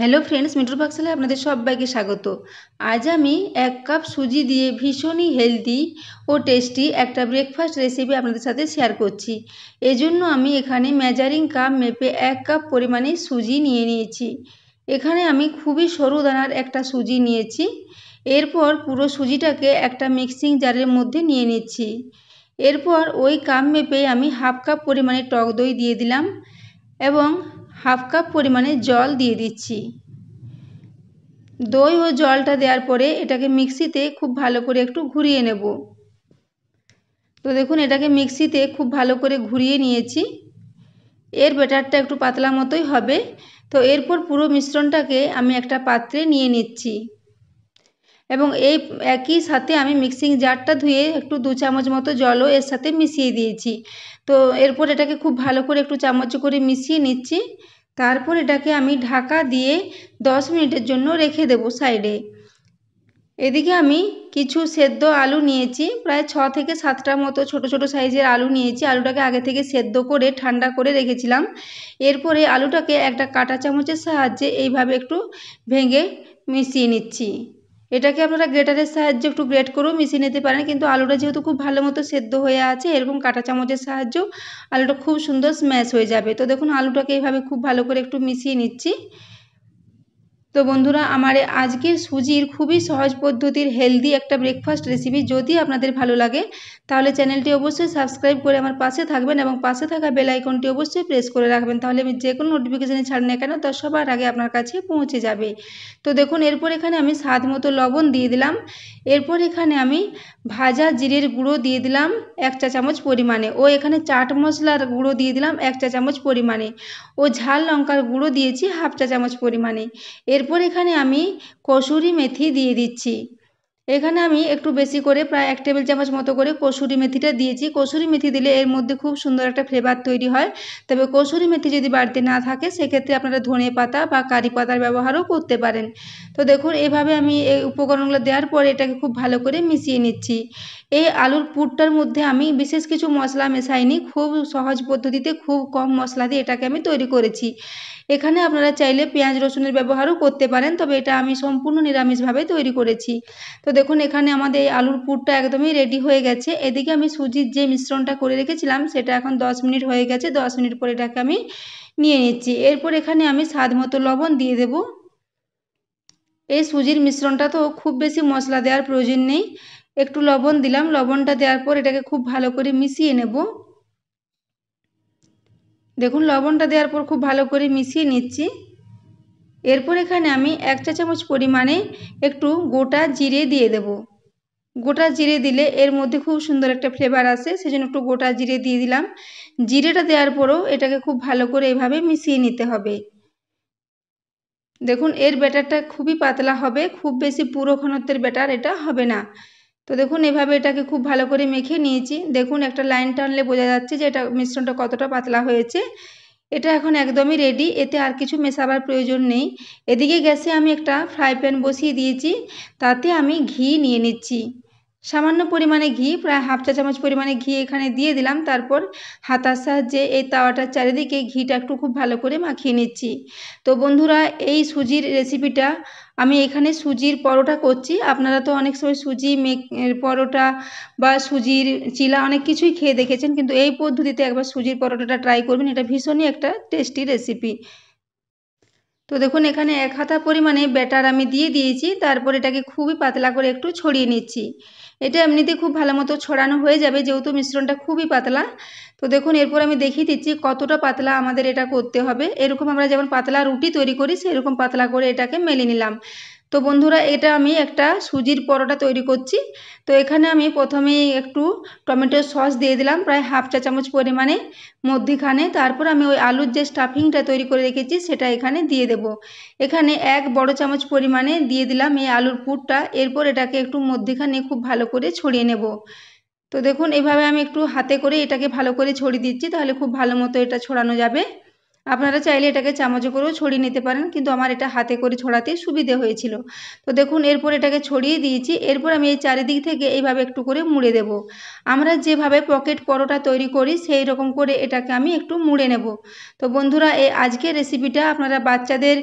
hello friends মিটুর পাকশালায় আপনাদের সবাইকে স্বাগত আজ আমি এক কাপ সুজি দিয়ে ভীষণই হেলদি ও টেস্টি একটা ব্রেকফাস্ট রেসিপি আপনাদের সাথে শেয়ার করছি এজন্য আমি এখানে মেজারিং কাপ মেপে এক কাপ পরিমাণে সুজি নিয়ে নিয়েছি এখানে আমি খুবই সরু দানার একটা সুজি নিয়েছি এরপর পুরো সুজিটাকে একটা মিক্সিং জারের মধ্যে নিয়ে নিচ্ছি এরপর ওই কাপ মেপে আমি হাফ কাপ পরিমাণে টক দই দিয়ে দিলাম এবং হাফ কাপ পরিমাণে জল দিয়ে দিচ্ছি দই ও জলটা দেওয়ার পরে এটাকে মিক্সিতে খুব ভালো করে একটু ঘুরিয়ে নেব তো দেখুন এটাকে মিক্সিতে খুব ভালো করে ঘুরিয়ে নিয়েছি এর ব্যাটারটা একটু পাতলা মতোই হবে তো এরপর পুরো মিশ্রণটাকে আমি একটা পাত্রে নিয়ে নিচ্ছি এবং এই একই সাথে আমি মিক্সিং জারটা ধুয়ে একটু দু চামচ মতো জলও এর সাথে মিশিয়ে দিয়েছি তো এরপর এটাকে খুব ভালো করে একটু চামচ করে মিশিয়ে নিচ্ছি তারপর এটাকে আমি ঢাকা দিয়ে দশ মিনিটের জন্য রেখে দেব সাইডে এদিকে আমি কিছু সেদ্ধ আলু নিয়েছি প্রায় ছ থেকে সাতটা মতো ছোট ছোট সাইজের আলু নিয়েছি আলুটাকে আগে থেকে সেদ্ধ করে ঠান্ডা করে রেখেছিলাম এরপরে আলুটাকে একটা কাটা চামচের সাহায্যে এইভাবে একটু ভেঙে মিশিয়ে নিচ্ছি এটাকে আপনারা গ্রেটারের সাহায্যে একটু গ্রেট করেও মিশিয়ে নিতে পারেন কিন্তু আলুটা যেহেতু খুব ভালো মতো সেদ্ধ হয়ে আছে এরকম কাঁটা চামচের সাহায্যেও আলুটা খুব সুন্দর স্ম্যাশ হয়ে যাবে তো দেখুন আলুটাকে এইভাবে খুব ভালো করে একটু মিশিয়ে নিচ্ছি তো বন্ধুরা আমার আজকের সুজির খুবই সহজ পদ্ধতির হেলদি একটা ব্রেকফাস্ট রেসিপি যদি আপনাদের ভালো লাগে তাহলে চ্যানেলটি অবশ্যই সাবস্ক্রাইব করে আমার পাশে থাকবেন এবং পাশে থাকা বেল আইকনটি অবশ্যই প্রেস করে রাখবেন তাহলে আমি যে কোনো নোটিফিকেশানে ছাড়ি না কেন তা সবার আগে আপনার কাছে পৌঁছে যাবে তো দেখুন এরপর এখানে আমি স্বাদ মতো লবণ দিয়ে দিলাম এরপর এখানে আমি ভাজা জিরের গুঁড়ো দিয়ে দিলাম এক চা চামচ পরিমাণে ও এখানে চাট মশলার গুঁড়ো দিয়ে দিলাম এক চা চামচ পরিমাণে ও ঝাল লঙ্কার গুঁড়ো দিয়েছি হাফ চা চামচ পরিমাণে এরপর এখানে আমি কসুরি মেথি দিয়ে দিচ্ছি এখানে আমি একটু বেশি করে প্রায় এক টেবিল চামচ মতো করে কসুরি মেথিটা দিয়েছি কসুরি মেথি দিলে এর মধ্যে খুব সুন্দর একটা ফ্লেভার তৈরি হয় তবে কসুরি মেথি যদি বাড়িতে না থাকে সেক্ষেত্রে আপনারা ধনে পাতা বা কারি পাতার ব্যবহারও করতে পারেন তো দেখুন এভাবে আমি এই উপকরণগুলো দেওয়ার পরে এটাকে খুব ভালো করে মিশিয়ে নিচ্ছি এই আলুর পুরটার মধ্যে আমি বিশেষ কিছু মশলা মেশাইনি খুব সহজ পদ্ধতিতে খুব কম মশলা দিয়ে এটাকে আমি তৈরি করেছি এখানে আপনারা চাইলে পেঁয়াজ রসুনের ব্যবহারও করতে পারেন তবে এটা আমি সম্পূর্ণ নিরামিষভাবে তৈরি করেছি তো দেখুন এখানে আমাদের এই আলুর পুরটা একদমই রেডি হয়ে গেছে এদিকে আমি সুজির যে মিশ্রণটা করে রেখেছিলাম সেটা এখন 10 মিনিট হয়ে গেছে 10 মিনিট পরে এটাকে আমি নিয়ে নিচ্ছি এরপর এখানে আমি স্বাদ মতো লবণ দিয়ে দেব এই সুজির মিশ্রণটা তো খুব বেশি মশলা দেওয়ার প্রয়োজন নেই একটু লবণ দিলাম লবণটা দেওয়ার পর এটাকে খুব ভালো করে মিশিয়ে নেব দেখুন লবণটা দেওয়ার পর খুব ভালো করে মিশিয়ে নিচ্ছি এরপর এখানে আমি এক চা চামচ পরিমাণে একটু গোটা জিরে দিয়ে দেব গোটা জিরে দিলে এর মধ্যে খুব সুন্দর একটা ফ্লেভার আসে সেজন্য একটু গোটা জিরে দিয়ে দিলাম জিরেটা দেওয়ার পরও এটাকে খুব ভালো করে এভাবে মিশিয়ে নিতে হবে দেখুন এর ব্যাটারটা খুবই পাতলা হবে খুব বেশি পুরো ঘনত্বের ব্যাটার এটা হবে না তো দেখুন এভাবে এটাকে খুব ভালো করে মেখে নিয়েছি দেখুন একটা লাইন টানলে বোঝা যাচ্ছে যে এটা মিশ্রণটা কতটা পাতলা হয়েছে এটা এখন একদমই রেডি এতে আর কিছু মেশাবার প্রয়োজন নেই এদিকে গ্যাসে আমি একটা ফ্রাই প্যান বসিয়ে দিয়েছি তাতে আমি ঘি নিয়ে নিচ্ছি সামান্য পরিমাণে ঘি প্রায় হাফ চা চামচ পরিমাণে ঘি এখানে দিয়ে দিলাম তারপর হাতার সাহায্যে এই তাওয়াটার চারিদিকে ঘিটা একটু খুব ভালো করে মাখিয়ে নিচ্ছি তো বন্ধুরা এই সুজির রেসিপিটা আমি এখানে সুজির পরোটা করছি আপনারা তো অনেক সময় সুজি পরোটা বা সুজির চিলা অনেক কিছুই খেয়ে দেখেছেন কিন্তু এই পদ্ধতিতে একবার সুজির পরোটাটা ট্রাই করবেন এটা ভীষণই একটা টেস্টি রেসিপি তো দেখুন এখানে এক হাতা পরিমাণে ব্যাটার আমি দিয়ে দিয়েছি তারপর এটাকে খুবই পাতলা করে একটু ছড়িয়ে নিচ্ছি এটা এমনিতে খুব ভালো মতো ছড়ানো হয়ে যাবে যেহেতু মিশ্রণটা খুবই পাতলা তো দেখুন এরপর আমি দেখিয়ে দিচ্ছি কতটা পাতলা আমাদের এটা করতে হবে এরকম আমরা যেমন পাতলা রুটি তৈরি করি সেরকম পাতলা করে এটাকে মেলে নিলাম তো বন্ধুরা এটা আমি একটা সুজির পরোটা তৈরি করছি তো এখানে আমি প্রথমেই একটু টমেটোর সস দিয়ে দিলাম প্রায় হাফ চা চামচ পরিমাণে মধ্যিখানে তারপর আমি ওই আলুর যে স্টাফিংটা তৈরি করে রেখেছি সেটা এখানে দিয়ে দেব এখানে এক বড় চামচ পরিমাণে দিয়ে দিলাম এই আলুর পুরটা এরপর এটাকে একটু মধ্যিখানে খুব ভালো করে ছড়িয়ে নেব তো দেখুন এভাবে আমি একটু হাতে করে এটাকে ভালো করে ছড়িয়ে দিচ্ছি তাহলে খুব ভালো মতো এটা ছড়ানো যাবে আপনারা চাইলে এটাকে চামচে করেও ছড়িয়ে নিতে পারেন কিন্তু আমার এটা হাতে করে ছড়াতে সুবিধে হয়েছিল তো দেখুন এরপর এটাকে ছড়িয়ে দিয়েছি এরপর আমি এই চারিদিক থেকে এইভাবে একটু করে মুড়ে দেব আমরা যেভাবে পকেট পরোটা তৈরি করি সেই রকম করে এটাকে আমি একটু মুড়ে নেব তো বন্ধুরা এই আজকের রেসিপিটা আপনারা বাচ্চাদের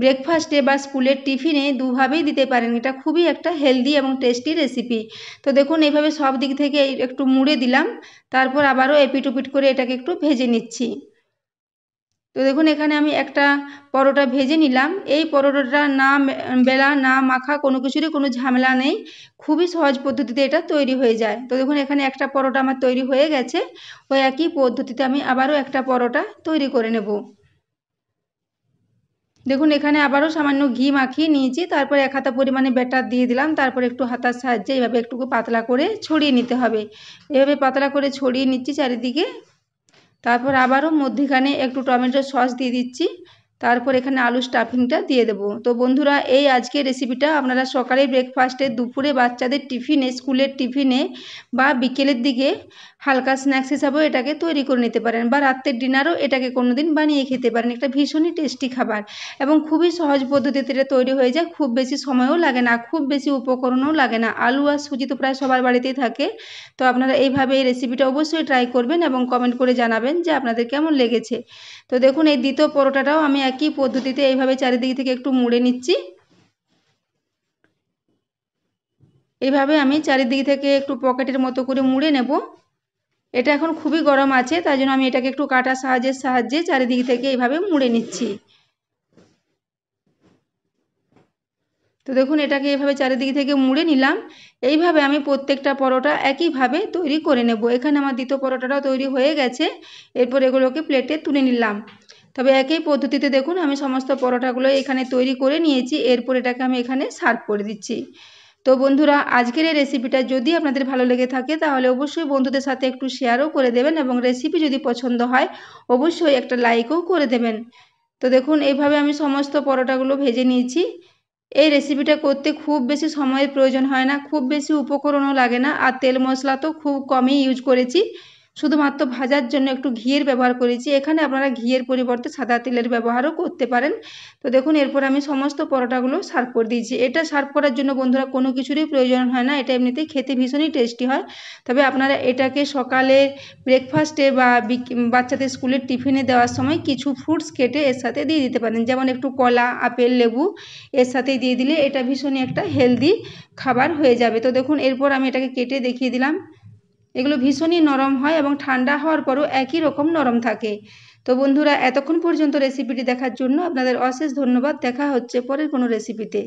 ব্রেকফাস্টে বা স্কুলের টিফিনে দুভাবেই দিতে পারেন এটা খুবই একটা হেলদি এবং টেস্টি রেসিপি তো দেখুন এইভাবে সব দিক থেকে একটু মুড়ে দিলাম তারপর আবারও এপিট ওপিট করে এটাকে একটু ভেজে নিচ্ছি তো দেখুন এখানে আমি একটা পরোটা ভেজে নিলাম এই পরোটাটা না বেলা না মাখা কোনো কিছুরই কোনো ঝামেলা নেই খুবই সহজ পদ্ধতিতে এটা তৈরি হয়ে যায় তো দেখুন এখানে একটা পরোটা আমার তৈরি হয়ে গেছে ওই একই পদ্ধতিতে আমি আবারও একটা পরোটা তৈরি করে নেব দেখুন এখানে আবারও সামান্য ঘি মাখিয়ে নিয়েছি তারপর এক হাতা পরিমাণে ব্যাটার দিয়ে দিলাম তারপর একটু হাতার সাহায্যে এভাবে একটুকু পাতলা করে ছড়িয়ে নিতে হবে এভাবে পাতলা করে ছড়িয়ে নিচ্ছি চারিদিকে তারপর আবারও মধ্যিখানে একটু টমেটো সস দিয়ে দিচ্ছি তারপর এখানে আলু স্টাফিংটা দিয়ে দেবো তো বন্ধুরা এই আজকের রেসিপিটা আপনারা সকালে ব্রেকফাস্টে দুপুরে বাচ্চাদের টিফিনে স্কুলের টিফিনে বা বিকেলের দিকে হালকা স্ন্যাক্স হিসাবেও এটাকে তৈরি করে নিতে পারেন বা রাত্রের ডিনারও এটাকে কোনো দিন বানিয়ে খেতে পারেন একটা ভীষণই টেস্টি খাবার এবং খুবই সহজ পদ্ধতিতে এটা তৈরি হয়ে যায় খুব বেশি সময়ও লাগে না খুব বেশি উপকরণও লাগে না আলু আর সুজি তো প্রায় সবার বাড়িতেই থাকে তো আপনারা এইভাবে এই রেসিপিটা অবশ্যই ট্রাই করবেন এবং কমেন্ট করে জানাবেন যে আপনাদের কেমন লেগেছে তো দেখুন এই দ্বিতীয় পরোটাটাও আমি একই পদ্ধতিতে এইভাবে চারিদিক থেকে একটু মুড়ে নিচ্ছি এইভাবে আমি চারিদিক থেকে একটু পকেটের মতো করে মুড়ে নেব এটা এখন খুবই গরম আছে তাই জন্য আমি এটাকে একটু কাটা সাহায্যের সাহায্যে চারিদিক থেকে এইভাবে মুড়ে নিচ্ছি তো দেখুন এটাকে এভাবে চারিদিক থেকে মুড়ে নিলাম এইভাবে আমি প্রত্যেকটা পরোটা একইভাবে তৈরি করে নেব এখানে আমার দ্বিতীয় পরোটাটাও তৈরি হয়ে গেছে এরপর এগুলোকে প্লেটে তুলে নিলাম তবে একই পদ্ধতিতে দেখুন আমি সমস্ত পরোটাগুলো এখানে তৈরি করে নিয়েছি এরপর এটাকে আমি এখানে সার্ভ করে দিচ্ছি তো বন্ধুরা আজকের এই রেসিপিটা যদি আপনাদের ভালো লেগে থাকে তাহলে অবশ্যই বন্ধুদের সাথে একটু শেয়ারও করে দেবেন এবং রেসিপি যদি পছন্দ হয় অবশ্যই একটা লাইকও করে দেবেন তো দেখুন এইভাবে আমি সমস্ত পরোটাগুলো ভেজে নিয়েছি এই রেসিপিটা করতে খুব বেশি সময়ের প্রয়োজন হয় না খুব বেশি উপকরণও লাগে না আর তেল মশলা তো খুব কমই ইউজ করেছি শুধুমাত্র ভাজার জন্য একটু ঘিয়ের ব্যবহার করেছি এখানে আপনারা ঘিয়ের পরিবর্তে সাদা তেলের ব্যবহারও করতে পারেন তো দেখুন এরপর আমি সমস্ত পরোটাগুলো সার্ভ করে দিয়েছি এটা সার্ভ করার জন্য বন্ধুরা কোনো কিছুরই প্রয়োজন হয় না এটা এমনিতেই খেতে ভীষণই টেস্টি হয় তবে আপনারা এটাকে সকালে ব্রেকফাস্টে বা বাচ্চাদের স্কুলের টিফিনে দেওয়ার সময় কিছু ফ্রুটস কেটে এর সাথে দিয়ে দিতে পারেন যেমন একটু কলা আপেল লেবু এর সাথে দিয়ে দিলে এটা ভীষণই একটা হেলদি খাবার হয়ে যাবে তো দেখুন এরপর আমি এটাকে কেটে দেখিয়ে দিলাম এগুলো ভীষণই নরম হয় এবং ঠান্ডা হওয়ার পরও একই রকম নরম থাকে তো বন্ধুরা এতক্ষণ পর্যন্ত রেসিপিটি দেখার জন্য আপনাদের অশেষ ধন্যবাদ দেখা হচ্ছে পরের কোনো রেসিপিতে